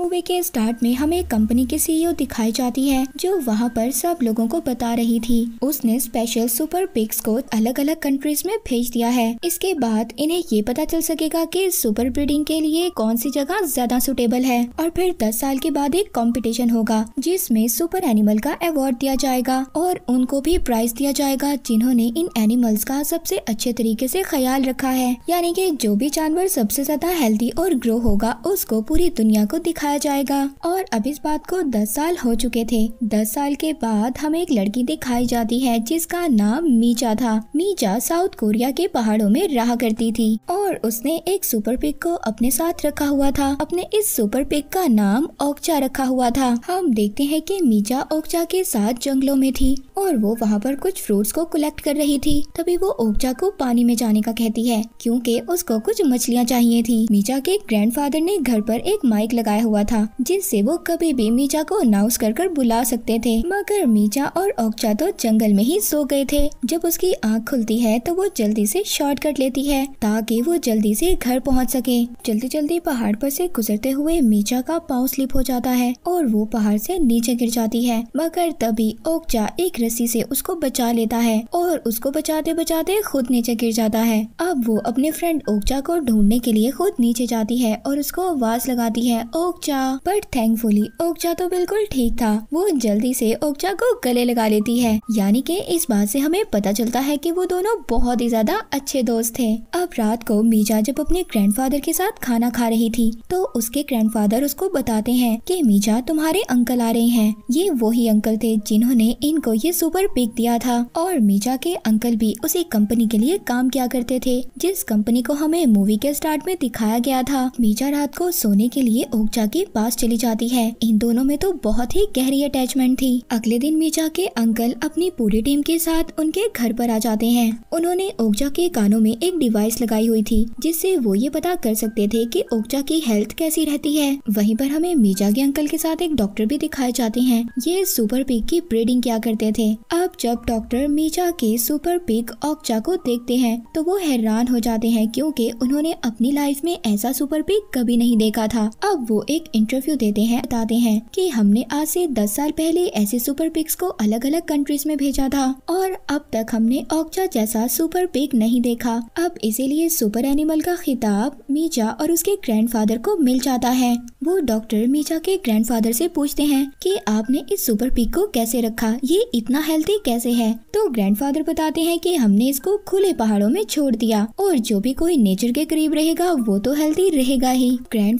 movie के start में हमें कंपनी की सीईओ दिखाई जाती है जो वहाँ पर सब लोगों को बता रही थी उसने स्पेशल सुपर पिक्स को अलग अलग कंट्रीज में भेज दिया है इसके बाद इन्हें ये पता चल सकेगा कि सुपर ब्रीडिंग के लिए कौन सी जगह ज्यादा सुटेबल है और फिर दस साल के बाद एक कॉम्पिटिशन होगा जिसमे सुपर एनिमल का अवार्ड दिया जाएगा और उनको भी प्राइज दिया जाएगा जिन्होंने इन एनिमल्स का सबसे अच्छे तरीके ऐसी ख्याल रखा है यानी की जो भी जानवर सबसे ज्यादा हेल्थी और ग्रो होगा उसको पूरी दुनिया को दिखा दिखाया जाएगा और अब इस बात को दस साल हो चुके थे दस साल के बाद हमें एक लड़की दिखाई जाती है जिसका नाम मीजा था मीजा साउथ कोरिया के पहाड़ों में रहा करती थी और उसने एक सुपर पिक को अपने साथ रखा हुआ था अपने इस सुपर पिक का नाम ओक्चा रखा हुआ था हम देखते है की मीजा ओक्चा के साथ जंगलों में थी और वो वहाँ पर कुछ फ्रूट्स को कलेक्ट कर रही थी तभी वो ओक्चा को पानी में जाने का कहती है क्योंकि उसको कुछ मछलियाँ चाहिए थी मीजा के ग्रैंडफादर ने घर पर एक माइक लगाया हुआ हुआ था जिनसे वो कभी भी मीचा को अनाउंस कर कर बुला सकते थे मगर मीचा और ओक्चा तो जंगल में ही सो गए थे जब उसकी आँख खुलती है तो वो जल्दी से शॉर्टकट लेती है ताकि वो जल्दी से घर पहुँच सके जल्दी जल्दी पहाड़ पर से गुजरते हुए मीचा का पाँव स्लिप हो जाता है और वो पहाड़ से नीचे गिर जाती है मगर तभी ओक्चा एक रस्सी से उसको बचा लेता है और उसको बचाते बचाते खुद नीचे गिर जाता है अब वो अपने फ्रेंड ओक्चा को ढूंढने के लिए खुद नीचे जाती है और उसको आवाज लगाती है ओक्चा ओकजा बट थैंकफुली ओकजा तो बिल्कुल ठीक था वो जल्दी से ओक्चा को गले लगा लेती है यानी कि इस बात से हमें पता चलता है कि वो दोनों बहुत ही ज्यादा अच्छे दोस्त थे अब रात को मीजा जब अपने ग्रैंडफादर के साथ खाना खा रही थी तो उसके ग्रैंडफादर उसको बताते हैं कि मीजा तुम्हारे अंकल आ रहे हैं ये वही अंकल थे जिन्होंने इनको ये सुपर पिक दिया था और मीजा के अंकल भी उसी कंपनी के लिए काम किया करते थे जिस कंपनी को हमें मूवी के स्टार्ट में दिखाया गया था मीजा रात को सोने के लिए ओगजा के पास चली जाती है इन दोनों में तो बहुत ही गहरी अटैचमेंट थी अगले दिन मीजा के अंकल अपनी पूरी टीम के साथ उनके घर पर आ जाते हैं उन्होंने ओगजा के कानों में एक डिवाइस डिवाइस लगाई हुई थी जिससे वो ये पता कर सकते थे कि ओक्चा की हेल्थ कैसी रहती है वहीं पर हमें मीजा के अंकल के साथ एक डॉक्टर भी दिखाए जाते हैं ये सुपर पिक की ब्रीडिंग क्या करते थे अब जब डॉक्टर मीजा के सुपर पिक ओकजा को देखते हैं तो वो हैरान हो जाते हैं क्योंकि उन्होंने अपनी लाइफ में ऐसा सुपर पिक कभी नहीं देखा था अब वो एक इंटरव्यू देते हैं बताते हैं की हमने आज ऐसी दस साल पहले ऐसे सुपर पिक्स को अलग अलग कंट्रीज में भेजा था और अब तक हमने ओकजा जैसा सुपर पिक नहीं देखा अब इसे इसीलिए सुपर एनिमल का खिताब मीचा और उसके ग्रैंडफादर को मिल जाता है वो डॉक्टर मीचा के ग्रैंडफादर से पूछते हैं कि आपने इस सुपर पिक को कैसे रखा ये इतना हेल्थी कैसे है तो ग्रैंडफादर बताते हैं कि हमने इसको खुले पहाड़ों में छोड़ दिया और जो भी कोई नेचर के करीब रहेगा वो तो हेल्थी रहेगा ही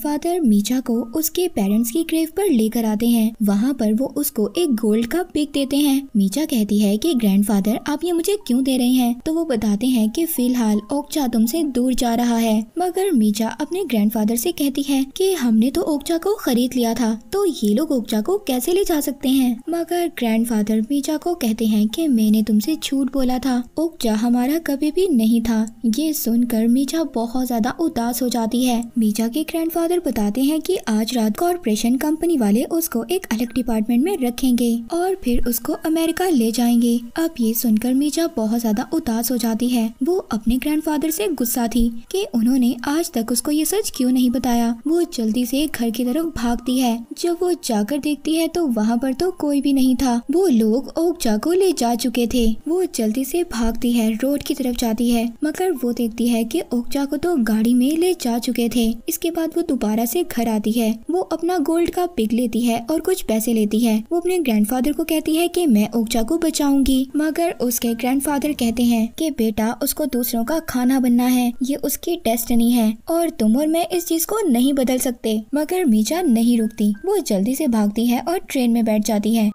फादर मीचा को उसके पेरेंट्स की ग्रेव पर लेकर आते हैं वहाँ पर वो उसको एक गोल्ड का पिक देते हैं मीचा कहती है की ग्रैंड आप ये मुझे क्यूँ दे रहे हैं तो वो बताते हैं की फिलहाल ओकचा तुमसे दूर जा रहा है मगर मीचा अपने ग्रैंडफादर से कहती है कि हमने तो ओकचा को खरीद लिया था तो ये लोग ओकचा को कैसे ले जा सकते हैं मगर ग्रैंडफादर मीचा को कहते हैं कि मैंने तुमसे झूठ बोला था ओकचा हमारा कभी भी नहीं था ये सुनकर मीचा बहुत ज्यादा उदास हो जाती है मीचा के ग्रैंडफादर बताते हैं कि आज रात कॉरपोरेशन कंपनी वाले उसको एक अलग डिपार्टमेंट में रखेंगे और फिर उसको अमेरिका ले जाएंगे अब ये सुनकर मीचा बहुत ज्यादा उदास हो जाती है वो अपने ग्रैंडफादर से गुस्सा थी कि उन्होंने आज तक उसको ये सच क्यों नहीं बताया वो जल्दी से घर की तरफ भागती है जब वो जाकर देखती है तो वहाँ पर तो कोई भी नहीं था वो लोग ओकजा को ले जा चुके थे वो जल्दी से भागती है रोड की तरफ जाती है मगर वो देखती है कि ओकजा को तो गाड़ी में ले जा चुके थे इसके बाद वो दोबारा से घर आती है वो अपना गोल्ड का पिक लेती है और कुछ पैसे लेती है वो अपने ग्रैंडफादर को कहती है कि मैं ओकजा को बचाऊंगी मगर उसके ग्रैंडफादर कहते हैं कि बेटा उसको दूसरों का खाना बनना है ये उसकी डेस्टिनी है और तुम और मैं इस चीज को नहीं बदल सकते मगर मीजा नहीं रुकती वो जल्दी से भागती है और ट्रेन में बैठ जाती है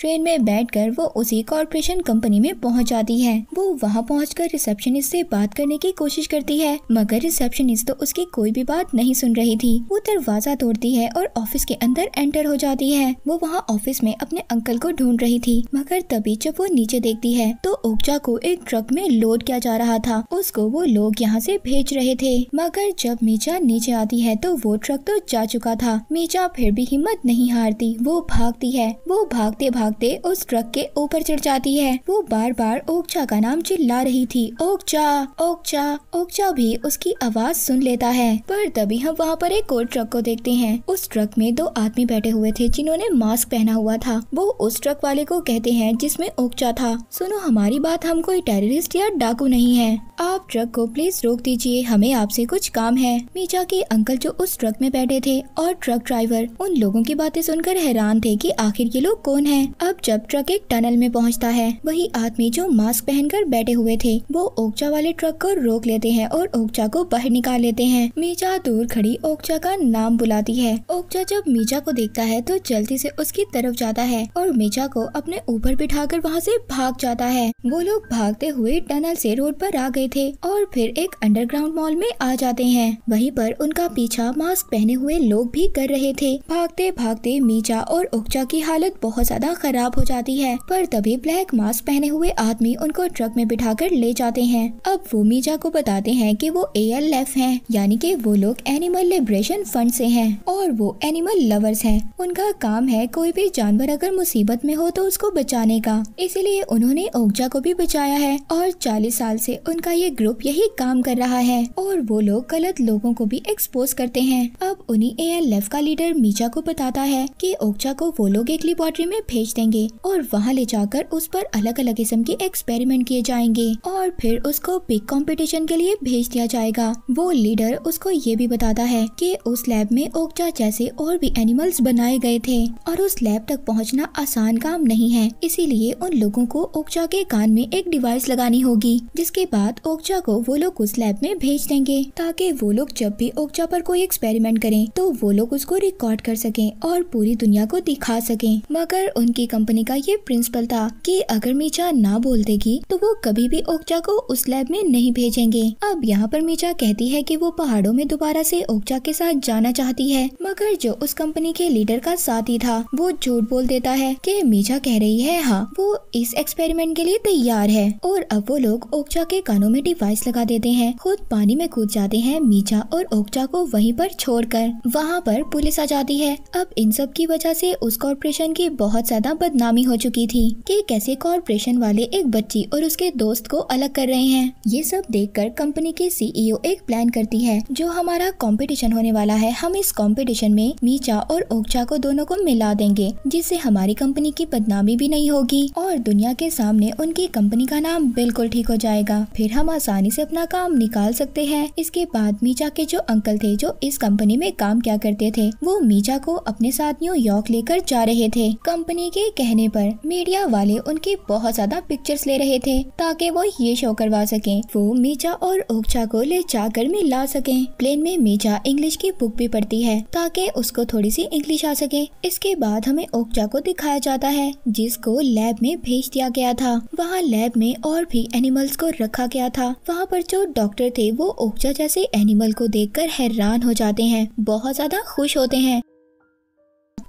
ट्रेन में बैठकर वो उसी कॉरपोरेशन कंपनी में पहुंच जाती है वो वहां पहुंचकर रिसेप्शनिस्ट से बात करने की कोशिश करती है मगर रिसेप्शनिस्ट तो उसकी कोई भी बात नहीं सुन रही थी वो दरवाजा तोड़ती है और ऑफिस के अंदर एंटर हो जाती है वो वहाँ ऑफिस में अपने अंकल को ढूंढ रही थी मगर तभी जब वो नीचे देखती है तो ओकजा को एक ट्रक में लोड किया जा रहा था उसको वो लोग यहाँ से भेज रहे थे मगर जब मीचा नीचे आती है तो वो ट्रक तो जा चुका था मीचा फिर भी हिम्मत नहीं हारती वो भागती है वो भागते भागते भागते उस ट्रक के ऊपर चढ़ जाती है वो बार बार ओकचा का नाम चिल्ला रही थी ओकचा ओकचा ओकचा भी उसकी आवाज सुन लेता है पर तभी हम वहाँ पर एक और ट्रक को देखते हैं उस ट्रक में दो आदमी बैठे हुए थे जिन्होंने मास्क पहना हुआ था वो उस ट्रक वाले को कहते हैं जिसमे ओकचा था सुनो हमारी बात हम कोई टेररिस्ट या डाकू नहीं है आप ट्रक को प्लीज रोक दीजिए हमें आपसे कुछ काम है मीचा के अंकल जो उस ट्रक में बैठे थे और ट्रक ड्राइवर उन लोगों की बातें सुनकर हैरान थे कि आखिर ये लोग कौन है अब जब ट्रक एक टनल में पहुंचता है वही आदमी जो मास्क पहनकर बैठे हुए थे वो ओकचा वाले ट्रक को रोक लेते हैं और ओकचा को बाहर निकाल लेते हैं मीचा दूर खड़ी ओकचा का नाम बुलाती है ओकचा जब मीचा को देखता है तो जल्दी ऐसी उसकी तरफ जाता है और मीचा को अपने ऊपर बिठा कर वहाँ भाग जाता है वो लोग भागते हुए टनल ऐसी रोड आरोप आ गए थे और फिर एक अंडरग्राउंड मॉल में आ जाते हैं वही पर उनका पीछा मास्क पहने हुए लोग भी कर रहे थे भागते भागते मीचा और ओकचा की हालत बहुत ज्यादा खराब हो जाती है पर तभी ब्लैक मास्क पहने हुए आदमी उनको ट्रक में बिठाकर ले जाते हैं अब वो मीजा को बताते हैं कि वो ए एल एफ है यानी कि वो लोग एनिमल लिब्रेशन फंड से हैं और वो एनिमल लवर्स हैं उनका काम है कोई भी जानवर अगर मुसीबत में हो तो उसको बचाने का इसीलिए उन्होंने ओगजा को भी बचाया है और चालीस साल से उनका ये ग्रुप यही काम कर रहा है और वो लोग गलत लोगों को भी एक्सपोज करते हैं अब उन्हीं ए एल एफ का लीडर मीजा को बताता है की ओगजा को वो लोग एक लिबॉर्ट्री में भेज भेज देंगे और वहाँ ले जाकर उस पर अलग अलग किस्म के एक्सपेरिमेंट किए जाएंगे और फिर उसको बिग कॉम्पिटिशन के लिए भेज दिया जाएगा वो लीडर उसको ये भी बताता है की उस लैब में ओकजा जैसे और भी एनिमल्स बनाए गए थे और उस लैब तक पहुँचना आसान काम नहीं है इसीलिए उन लोगों को ओकजा के कान में एक डिवाइस लगानी होगी जिसके बाद ओकजा को वो लोग उस लैब में भेज देंगे ताकि वो लोग जब भी ओकजा पर कोई एक्सपेरिमेंट करें तो वो लोग उसको रिकॉर्ड कर सकें और पूरी दुनिया को दिखा सकें मगर उनकी की कंपनी का ये प्रिंसिपल था कि अगर मीचा ना बोल देगी तो वो कभी भी ओकजा को उस लैब में नहीं भेजेंगे अब यहाँ पर मीचा कहती है कि वो पहाड़ों में दोबारा से ओकजा के साथ जाना चाहती है मगर जो उस कंपनी के लीडर का साथी था वो झूठ बोल देता है कि मीचा कह रही है हाँ वो इस एक्सपेरिमेंट के लिए तैयार है और अब वो लोग ओकजा के कानों में डिवाइस लगा देते हैं खुद पानी में कूद जाते हैं मीचा और ओकजा को वहीं पर छोड़कर वहाँ पर पुलिस आ जाती है अब इन सब की वजह से उस कॉरपोरेशन की बहुत ज्यादा ज्यादा बदनामी हो चुकी थी कि कैसे कॉरपोरेशन वाले एक बच्ची और उसके दोस्त को अलग कर रहे हैं ये सब देखकर कंपनी के सीईओ e एक प्लान करती है जो हमारा कंपटीशन होने वाला है हम इस कंपटीशन में मीचा और ओक्चा को दोनों को मिला देंगे जिससे हमारी कंपनी की बदनामी भी नहीं होगी और दुनिया के सामने उनकी कंपनी का नाम बिल्कुल ठीक हो जाएगा फिर हम आसानी से अपना काम निकाल सकते हैं इसके बाद मीचा के जो अंकल थे जो इस कंपनी में काम क्या करते थे वो मीचा को अपने साथ न्यूयॉर्क लेकर जा रहे थे कंपनी के उनके कहने पर मीडिया वाले उनकी बहुत ज्यादा पिक्चर्स ले रहे थे ताकि वो ये शो करवा सके वो मीचा और ओक्छा को ले जाकर में ला सके प्लेन में मीचा इंग्लिश की बुक भी पढ़ती है ताकि उसको थोड़ी सी इंग्लिश आ सके इसके बाद हमें ओक्छा को दिखाया जाता है जिसको लैब में भेज दिया गया था वहाँ लैब में और भी एनिमल्स को रखा गया था वहाँ पर जो डॉक्टर थे वो ओक्छा जैसे एनिमल को देख हैरान हो जाते हैं बहुत ज्यादा खुश होते हैं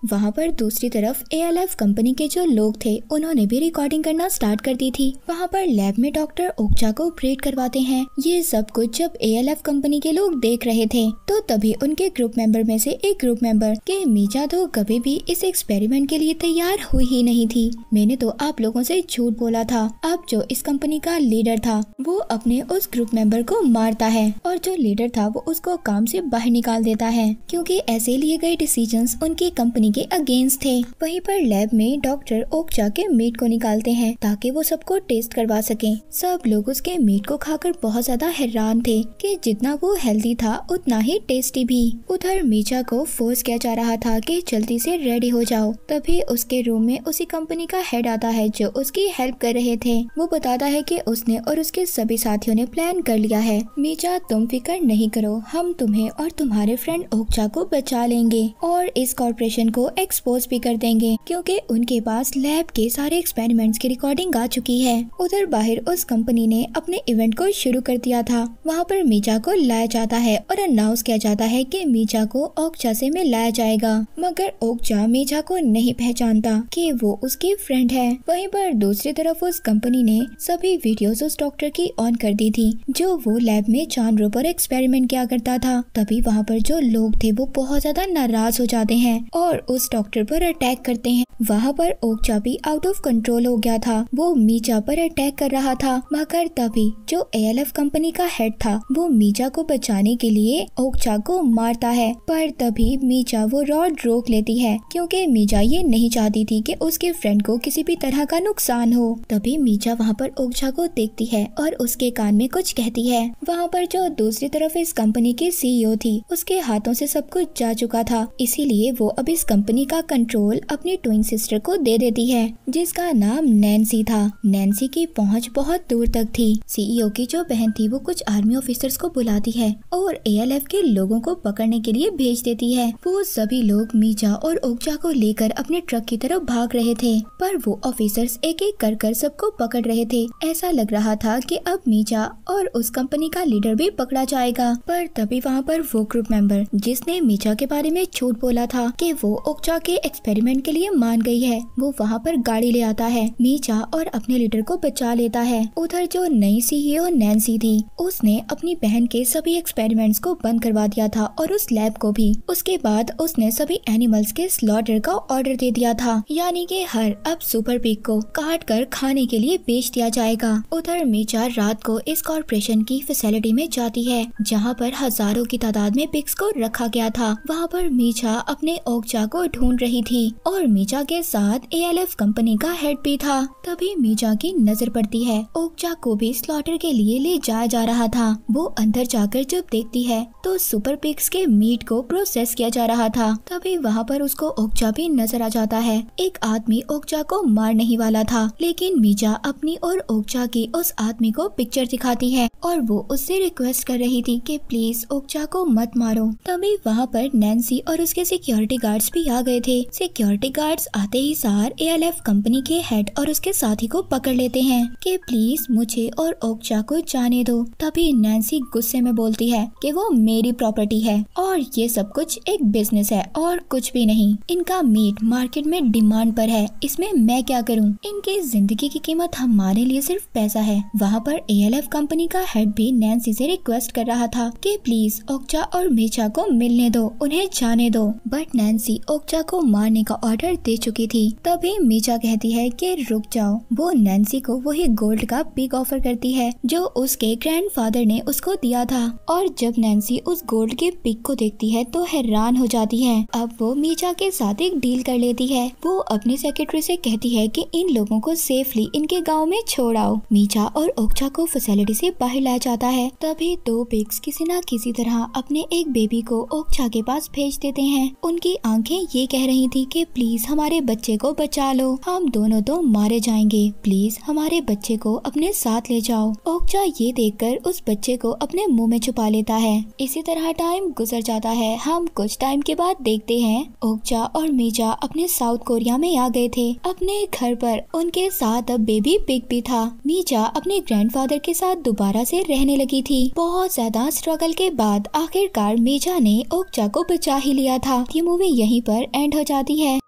वहाँ पर दूसरी तरफ ए कंपनी के जो लोग थे उन्होंने भी रिकॉर्डिंग करना स्टार्ट कर दी थी वहाँ पर लैब में डॉक्टर ओक्चा को ऑपरेट करवाते हैं ये सब कुछ जब ए कंपनी के लोग देख रहे थे तो तभी उनके ग्रुप मेंबर में से एक ग्रुप मेंबर के मीजा तो कभी भी इस एक्सपेरिमेंट के लिए तैयार हुई ही नहीं थी मैंने तो आप लोगों ऐसी झूठ बोला था अब जो इस कंपनी का लीडर था वो अपने उस ग्रुप मेंबर को मारता है और जो लीडर था वो उसको काम ऐसी बाहर निकाल देता है क्यूँकी ऐसे लिए गए डिसीजन उनकी कंपनी के अगेंस्ट थे वहीं पर लैब में डॉक्टर ओकजा के मीट को निकालते हैं ताकि वो सबको टेस्ट करवा सके सब लोग उसके मीट को खाकर बहुत ज्यादा हैरान थे कि जितना वो हेल्दी था उतना ही टेस्टी भी उधर मीचा को फोर्स किया जा रहा था कि जल्दी से रेडी हो जाओ तभी उसके रूम में उसी कंपनी का हेड आता है जो उसकी हेल्प कर रहे थे वो बताता है की उसने और उसके सभी साथियों ने प्लान कर लिया है मीचा तुम फिक्र नहीं करो हम तुम्हें और तुम्हारे फ्रेंड ओकजा को बचा लेंगे और इस कॉरपोरेशन को को एक्सपोज भी कर देंगे क्योंकि उनके पास लैब के सारे एक्सपेरिमेंट्स की रिकॉर्डिंग आ चुकी है उधर बाहर उस कंपनी ने अपने इवेंट को शुरू कर दिया था वहाँ पर मीजा को लाया जाता है और अनाउंस किया जाता है की मीजा को से में लाया जाएगा मगर ओकचा मीजा को नहीं पहचानता की वो उसकी फ्रेंड है वही पर दूसरी तरफ उस कंपनी ने सभी वीडियोस उस डॉक्टर की ऑन कर दी थी जो वो लैब में जानवरों पर एक्सपेरिमेंट किया करता था तभी वहाँ पर जो लोग थे वो बहुत ज्यादा नाराज हो जाते हैं और उस डॉक्टर पर अटैक करते हैं वहाँ पर ओकचा भी आउट ऑफ कंट्रोल हो गया था वो मीचा पर अटैक कर रहा था मगर तभी जो एएलएफ कंपनी का हेड था वो मीचा को बचाने के लिए ओकचा को मारता है पर तभी मीचा वो रॉड रोक लेती है क्योंकि मीचा ये नहीं चाहती थी कि उसके फ्रेंड को किसी भी तरह का नुकसान हो तभी मीचा वहाँ पर ओकझा को देखती है और उसके कान में कुछ कहती है वहाँ पर जो दूसरी तरफ इस कंपनी की सीईओ e थी उसके हाथों से सब कुछ जा चुका था इसीलिए वो अब इस कंपनी कंपनी का कंट्रोल अपनी ट्विन सिस्टर को दे देती है जिसका नाम नैन्सी था नैन्सी की पहुंच बहुत दूर तक थी सीईओ e की जो बहन थी वो कुछ आर्मी ऑफिसर्स को बुलाती है और एएलएफ के लोगों को पकड़ने के लिए भेज देती है वो सभी लोग मीजा और ओकजा को लेकर अपने ट्रक की तरफ भाग रहे थे पर वो ऑफिसर्स एक एक कर कर सबको पकड़ रहे थे ऐसा लग रहा था कि अब मीजा और उस कंपनी का लीडर भी पकड़ा जाएगा पर तभी वहाँ पर वो ग्रुप मेंबर जिसने मीजा के बारे में झूठ बोला था कि वो ओक्चा के एक्सपेरिमेंट के लिए मान गई है वो वहाँ पर गाड़ी ले आता है मीचा और अपने लीडर को बचा लेता है उधर जो नई सीईओ नैन्सी थी उसने अपनी बहन के सभी एक्सपेरिमेंट्स को बंद करवा दिया था और उस लैब को भी उसके बाद उसने सभी एनिमल्स के स्लॉटर का ऑर्डर दे दिया था यानी की हर अब सुपर पिक को काट कर खाने के लिए बेच दिया जाएगा उधर मीचा रात को इस कॉरपोरेशन की फैसिलिटी में जाती है जहाँ पर हजारों की तादाद में पिक्स को रखा गया था वहाँ पर मीचा अपने ओक्चा को ढूंढ रही थी और मीजा के साथ एएलएफ कंपनी का हेड भी था तभी मीजा की नजर पड़ती है ओकजा को भी स्लॉटर के लिए ले जाया जा रहा था वो अंदर जाकर जब देखती है तो सुपर पिक्स के मीट को प्रोसेस किया जा रहा था तभी वहाँ पर उसको ओकजा भी नजर आ जाता है एक आदमी ओकजा को मार नहीं वाला था लेकिन मीजा अपनी और ओकजा की उस आदमी को पिक्चर दिखाती है और वो उससे रिक्वेस्ट कर रही थी की प्लीज ओकजा को मत मारो तभी वहाँ पर नैन्सी और उसके सिक्योरिटी गार्ड्स भी भी आ गए थे सिक्योरिटी गार्ड्स आते ही सार एएलएफ कंपनी के हेड और उसके साथी को पकड़ लेते हैं कि प्लीज मुझे और ओक्चा को जाने दो तभी नैन्सी गुस्से में बोलती है कि वो मेरी प्रॉपर्टी है और ये सब कुछ एक बिजनेस है और कुछ भी नहीं इनका मीट मार्केट में डिमांड पर है इसमें मैं क्या करूँ इनकी जिंदगी की कीमत हमारे लिए सिर्फ पैसा है वहाँ पर एएलएफ कंपनी का हेड भी नैन्सी से रिक्वेस्ट कर रहा था कि प्लीज ओक्चा और मीचा को मिलने दो उन्हें जाने दो बट नैन्सी ओक्जा को मारने का ऑर्डर दे चुकी थी तभी मीचा कहती है कि रुक जाओ वो नैन्सी को वही गोल्ड का पिक ऑफर करती है जो उसके ग्रैंडफादर ने उसको दिया था और जब नैन्सी उस गोल्ड के पिक को देखती है तो हैरान हो जाती है अब वो मीचा के साथ एक डील कर लेती है वो अपनी सेक्रेटरी से कहती है कि इन लोगों को सेफली इनके गांव में छोड़ आओ मीचा और ओक्चा को फैसिलिटी से बाहर लाया जाता है तभी दो पिक्स किसी न किसी तरह अपने एक बेबी को ओक्चा के पास भेज देते हैं उनकी आंखें ये कह रही थी कि प्लीज हमारे बच्चे को बचा लो हम दोनों तो मारे जाएंगे प्लीज हमारे बच्चे को अपने साथ ले जाओ ओकचा ये देखकर उस बच्चे को अपने मुंह में छुपा लेता है इसी तरह टाइम गुजर जाता है हम कुछ टाइम के बाद देखते हैं ओकचा और मीजा अपने साउथ कोरिया में आ गए थे अपने घर पर उनके साथ अब बेबी पिक भी था मीजा अपने ग्रैंडफादर के साथ दोबारा से रहने लगी थी बहुत ज्यादा स्ट्रगल के बाद आखिरकार मीजा ने ओकचा को बचा ही लिया था ये मूवी यहीं पर पर एंड हो जाती है